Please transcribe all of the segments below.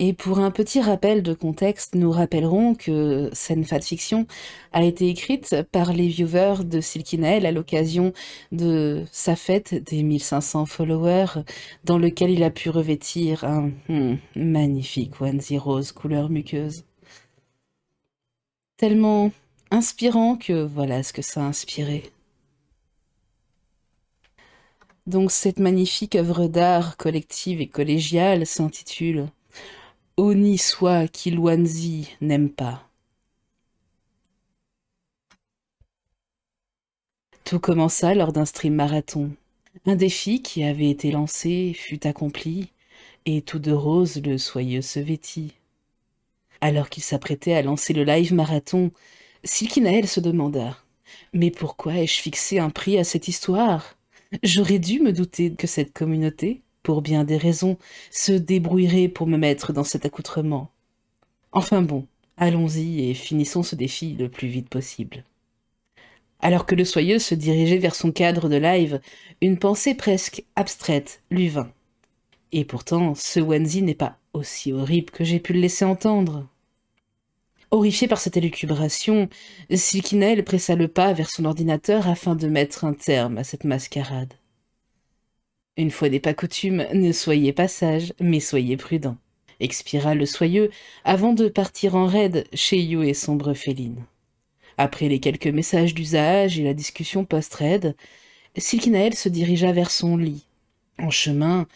Et pour un petit rappel de contexte, nous rappellerons que Scène Fat Fiction a été écrite par les viewers de Silky Nail à l'occasion de sa fête des 1500 followers, dans lequel il a pu revêtir un hmm, magnifique onesie rose couleur muqueuse. Tellement inspirant que voilà ce que ça a inspiré. Donc cette magnifique œuvre d'art collective et collégiale s'intitule Oni soit qui Luanzi n'aime pas. Tout commença lors d'un stream marathon. Un défi qui avait été lancé fut accompli, et tout de rose le soyeux se vêtit. Alors qu'il s'apprêtait à lancer le live marathon, Silkinael se demanda Mais pourquoi ai-je fixé un prix à cette histoire J'aurais dû me douter que cette communauté, pour bien des raisons, se débrouillerait pour me mettre dans cet accoutrement. Enfin bon, allons-y et finissons ce défi le plus vite possible. Alors que le soyeux se dirigeait vers son cadre de live, une pensée presque abstraite lui vint. Et pourtant, ce Wenzi n'est pas aussi horrible que j'ai pu le laisser entendre. Horrifié par cette élucubration, Silkinel pressa le pas vers son ordinateur afin de mettre un terme à cette mascarade. Une fois des pas coutumes, ne soyez pas sage, mais soyez prudent. Expira le soyeux avant de partir en raid chez You et sombre féline. Après les quelques messages d'usage et la discussion post-raid, Silkinael se dirigea vers son lit. En chemin,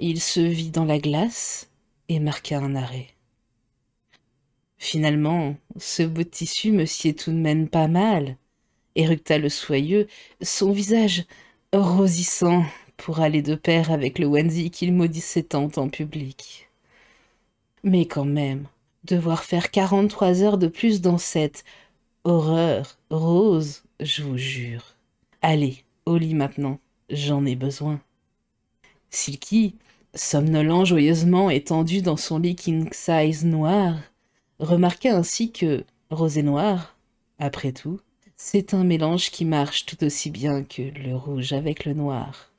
il se vit dans la glace et marqua un arrêt. Finalement, ce beau tissu me sied tout de même pas mal, éructa le soyeux, son visage rosissant pour aller de pair avec le Wendy qu'il maudissait tant en public. Mais quand même, devoir faire 43 heures de plus dans cette horreur rose, je vous jure. Allez, au lit maintenant, j'en ai besoin. Silky, somnolent joyeusement étendu dans son lit king-size noir, remarqua ainsi que rose et noir, après tout, c'est un mélange qui marche tout aussi bien que le rouge avec le noir.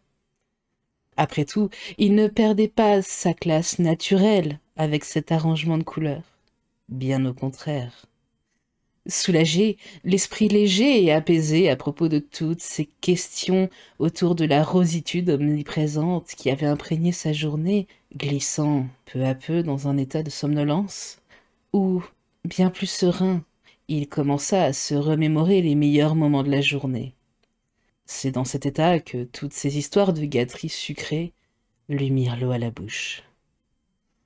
Après tout, il ne perdait pas sa classe naturelle avec cet arrangement de couleurs. Bien au contraire. Soulagé, l'esprit léger et apaisé à propos de toutes ces questions autour de la rositude omniprésente qui avait imprégné sa journée, glissant peu à peu dans un état de somnolence, ou, bien plus serein, il commença à se remémorer les meilleurs moments de la journée. C'est dans cet état que toutes ces histoires de gâteries sucrées lui mirent l'eau à la bouche.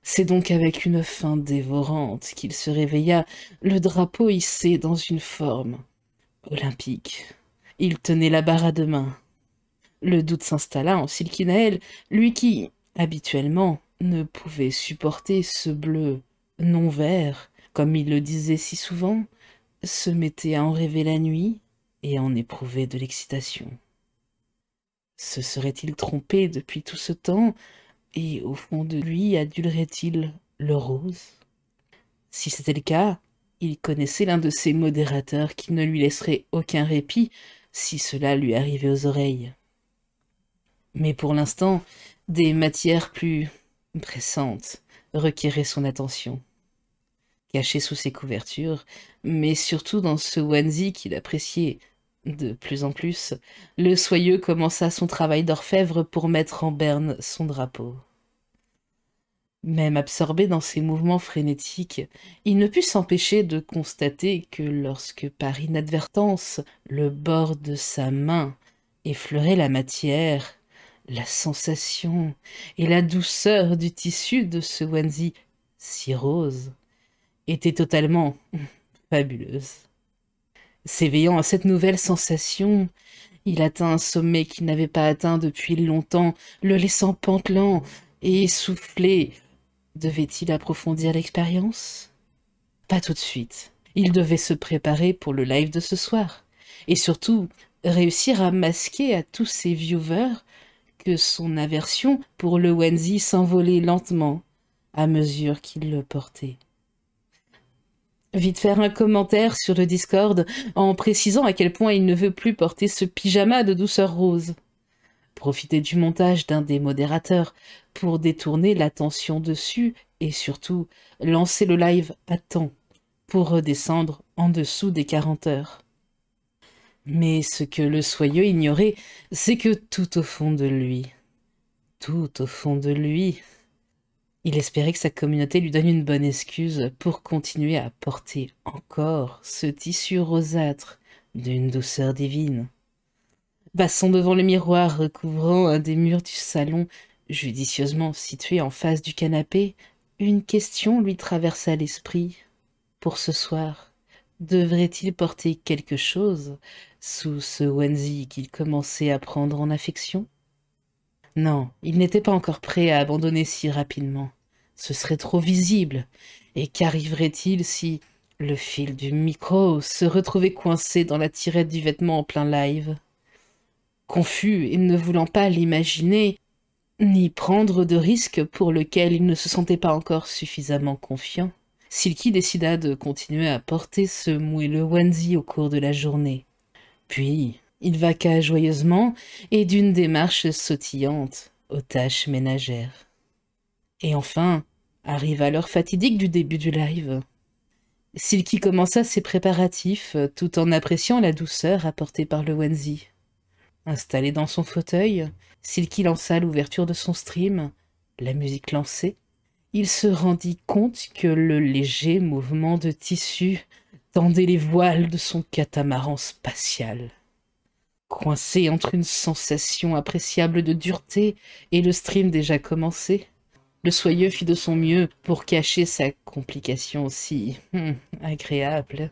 C'est donc avec une faim dévorante qu'il se réveilla, le drapeau hissé dans une forme olympique. Il tenait la barre à deux mains. Le doute s'installa en Silkinael, lui qui, habituellement, ne pouvait supporter ce bleu non vert, comme il le disait si souvent, se mettait à en rêver la nuit, et en éprouvait de l'excitation. Se serait-il trompé depuis tout ce temps, et au fond de lui adulerait-il le rose Si c'était le cas, il connaissait l'un de ses modérateurs qui ne lui laisserait aucun répit si cela lui arrivait aux oreilles. Mais pour l'instant, des matières plus pressantes requéraient son attention. Caché sous ses couvertures, mais surtout dans ce onesie qu'il appréciait de plus en plus, le soyeux commença son travail d'orfèvre pour mettre en berne son drapeau. Même absorbé dans ses mouvements frénétiques, il ne put s'empêcher de constater que lorsque par inadvertance le bord de sa main effleurait la matière, la sensation et la douceur du tissu de ce onesie si rose étaient totalement fabuleuses. S'éveillant à cette nouvelle sensation, il atteint un sommet qu'il n'avait pas atteint depuis longtemps, le laissant pantelant et essoufflé. Devait-il approfondir l'expérience Pas tout de suite. Il devait se préparer pour le live de ce soir. Et surtout, réussir à masquer à tous ses viewers que son aversion pour le Wenzi s'envolait lentement à mesure qu'il le portait vite faire un commentaire sur le Discord en précisant à quel point il ne veut plus porter ce pyjama de douceur rose. Profiter du montage d'un des modérateurs pour détourner l'attention dessus et surtout lancer le live à temps pour redescendre en dessous des 40 heures. Mais ce que le soyeux ignorait, c'est que tout au fond de lui, tout au fond de lui, il espérait que sa communauté lui donne une bonne excuse pour continuer à porter encore ce tissu rosâtre d'une douceur divine. Passant devant le miroir recouvrant un des murs du salon, judicieusement situé en face du canapé, une question lui traversa l'esprit. Pour ce soir, devrait-il porter quelque chose sous ce onesie qu'il commençait à prendre en affection non, il n'était pas encore prêt à abandonner si rapidement. Ce serait trop visible. Et qu'arriverait-il si le fil du micro se retrouvait coincé dans la tirette du vêtement en plein live Confus et ne voulant pas l'imaginer, ni prendre de risques pour lequel il ne se sentait pas encore suffisamment confiant, Silky décida de continuer à porter ce moelleux onesie au cours de la journée. Puis, il vaqua joyeusement et d'une démarche sautillante aux tâches ménagères. Et enfin, arriva l'heure fatidique du début du live. Silky commença ses préparatifs tout en appréciant la douceur apportée par le Wenzi. Installé dans son fauteuil, Silky lança l'ouverture de son stream, la musique lancée. Il se rendit compte que le léger mouvement de tissu tendait les voiles de son catamaran spatial coincé entre une sensation appréciable de dureté et le stream déjà commencé. Le soyeux fit de son mieux pour cacher sa complication si hum, agréable.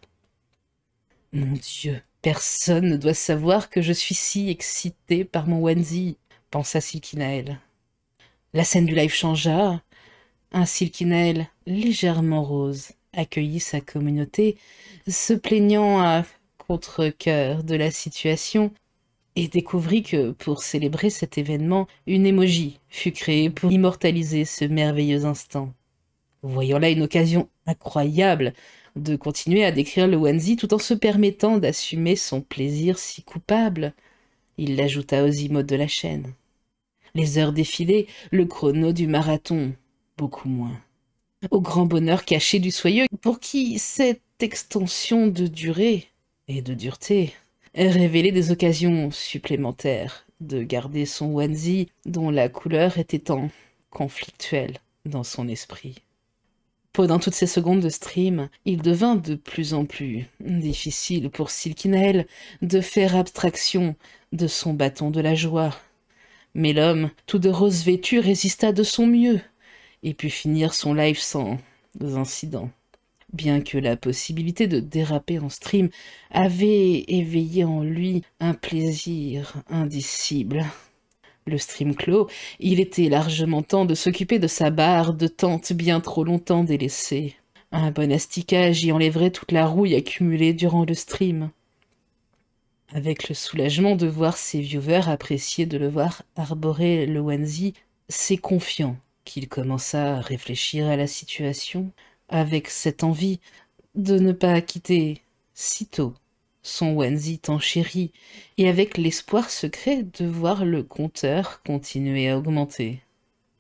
Mon Dieu, personne ne doit savoir que je suis si excitée par mon onesie, pensa Silkinael. La scène du live changea. Un Silkinael légèrement rose accueillit sa communauté, se plaignant à contre-cœur de la situation et découvrit que pour célébrer cet événement, une émoji fut créée pour immortaliser ce merveilleux instant. Voyant là une occasion incroyable de continuer à décrire le Wanzi tout en se permettant d'assumer son plaisir si coupable, il l'ajouta aux immodes de la chaîne. Les heures défilées, le chrono du marathon, beaucoup moins. Au grand bonheur caché du soyeux, pour qui cette extension de durée et de dureté Révéler des occasions supplémentaires de garder son onesie dont la couleur était en conflictuel dans son esprit. Pendant toutes ces secondes de stream, il devint de plus en plus difficile pour Silkinel de faire abstraction de son bâton de la joie. Mais l'homme, tout de rose vêtu, résista de son mieux et put finir son live sans incident bien que la possibilité de déraper en stream avait éveillé en lui un plaisir indicible. Le stream clos, il était largement temps de s'occuper de sa barre de tente bien trop longtemps délaissée. Un bon asticage y enlèverait toute la rouille accumulée durant le stream. Avec le soulagement de voir ses viewers apprécier de le voir arborer le onesie, c'est confiant qu'il commença à réfléchir à la situation, avec cette envie de ne pas quitter sitôt son Wenzi tant chéri, et avec l'espoir secret de voir le compteur continuer à augmenter.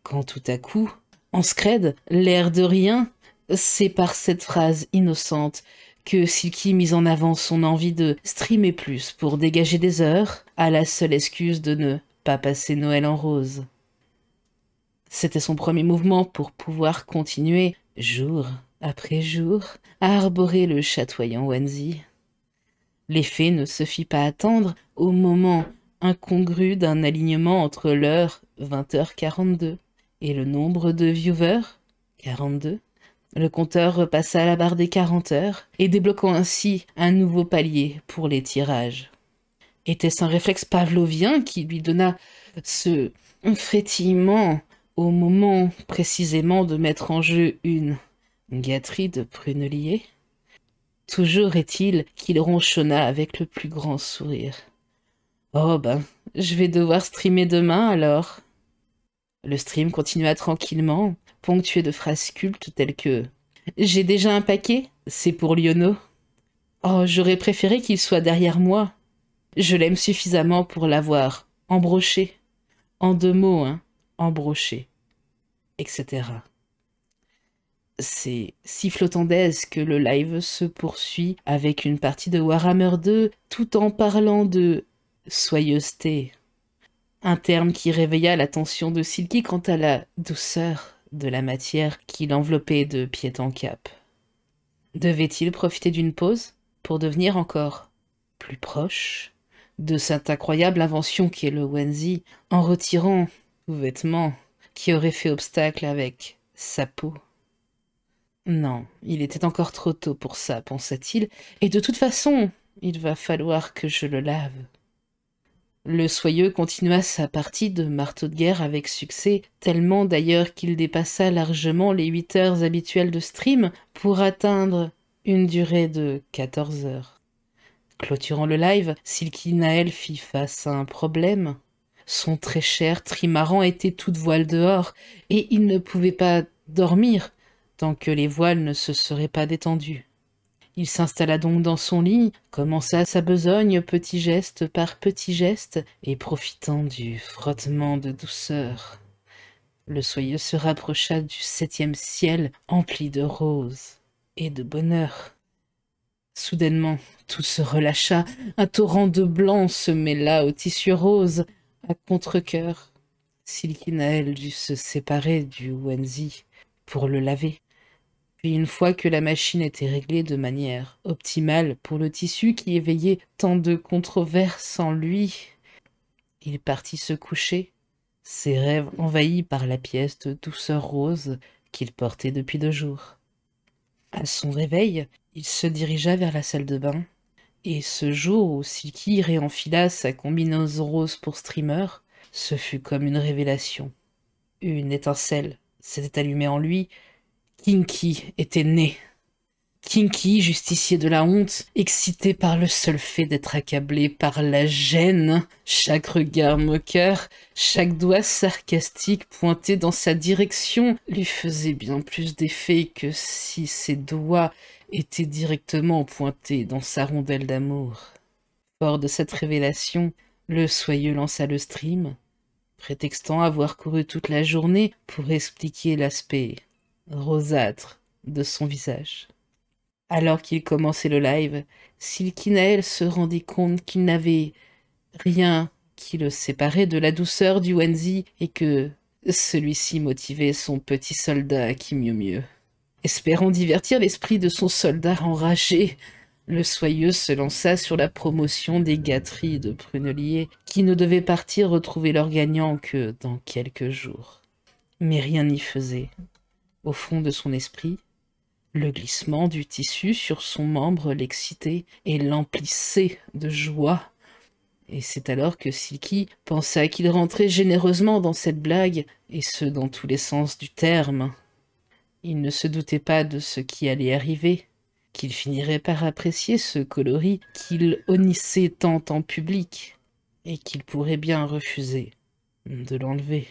Quand tout à coup, en scred, l'air de rien, c'est par cette phrase innocente que Silky mise en avant son envie de streamer plus pour dégager des heures, à la seule excuse de ne pas passer Noël en rose. C'était son premier mouvement pour pouvoir continuer jour après jour, à arborer le chatoyant Wanzi. L'effet ne se fit pas attendre au moment incongru d'un alignement entre l'heure 20h42 et le nombre de viewers 42. Le compteur repassa à la barre des 40 heures et débloquant ainsi un nouveau palier pour les tirages. Était-ce un réflexe pavlovien qui lui donna ce frétillement au moment précisément de mettre en jeu une gâterie de prunelier Toujours est-il qu'il ronchonna avec le plus grand sourire. Oh ben, je vais devoir streamer demain alors. Le stream continua tranquillement, ponctué de phrases cultes telles que J'ai déjà un paquet, c'est pour Lionel. Oh, j'aurais préféré qu'il soit derrière moi. Je l'aime suffisamment pour l'avoir embroché. En deux mots, hein embrochés, etc. C'est si d'aise que le live se poursuit avec une partie de Warhammer 2 tout en parlant de soyeuseté, un terme qui réveilla l'attention de Silky quant à la douceur de la matière qui l'enveloppait de pied en cap. Devait-il profiter d'une pause pour devenir encore plus proche de cette incroyable invention qu'est le Wenzi en retirant Vêtements qui aurait fait obstacle avec sa peau. Non, il était encore trop tôt pour ça, pensa-t-il, et de toute façon, il va falloir que je le lave. Le soyeux continua sa partie de marteau de guerre avec succès, tellement d'ailleurs qu'il dépassa largement les huit heures habituelles de stream pour atteindre une durée de quatorze heures. Clôturant le live, Silky fit face à un problème. Son très cher trimaran était toute voile dehors, et il ne pouvait pas dormir tant que les voiles ne se seraient pas détendues. Il s'installa donc dans son lit, commença sa besogne petit geste par petit geste, et profitant du frottement de douceur. Le soyeux se rapprocha du septième ciel empli de roses et de bonheur. Soudainement, tout se relâcha, un torrent de blanc se mêla au tissu rose à contre-coeur, Silkinael dut se séparer du Wenzi pour le laver. Puis une fois que la machine était réglée de manière optimale pour le tissu qui éveillait tant de controverses en lui, il partit se coucher, ses rêves envahis par la pièce de douceur rose qu'il portait depuis deux jours. À son réveil, il se dirigea vers la salle de bain et ce jour où Silky réenfila sa combinaison rose pour streamer, ce fut comme une révélation. Une étincelle s'était allumée en lui. Kinky était né. Kinky, justicier de la honte, excité par le seul fait d'être accablé par la gêne, chaque regard moqueur, chaque doigt sarcastique pointé dans sa direction lui faisait bien plus d'effet que si ses doigts était directement pointé dans sa rondelle d'amour. Fort de cette révélation, le soyeux lança le stream, prétextant avoir couru toute la journée pour expliquer l'aspect rosâtre de son visage. Alors qu'il commençait le live, Silkinael se rendit compte qu'il n'avait rien qui le séparait de la douceur du Wenzi et que celui-ci motivait son petit soldat qui mieux mieux. Espérant divertir l'esprit de son soldat enragé, le soyeux se lança sur la promotion des gâteries de prunelier, qui ne devaient partir retrouver leur gagnant que dans quelques jours. Mais rien n'y faisait. Au fond de son esprit, le glissement du tissu sur son membre l'excitait et l'emplissait de joie. Et c'est alors que Silky pensa qu'il rentrait généreusement dans cette blague, et ce dans tous les sens du terme. Il ne se doutait pas de ce qui allait arriver, qu'il finirait par apprécier ce coloris qu'il honnissait tant en public, et qu'il pourrait bien refuser de l'enlever.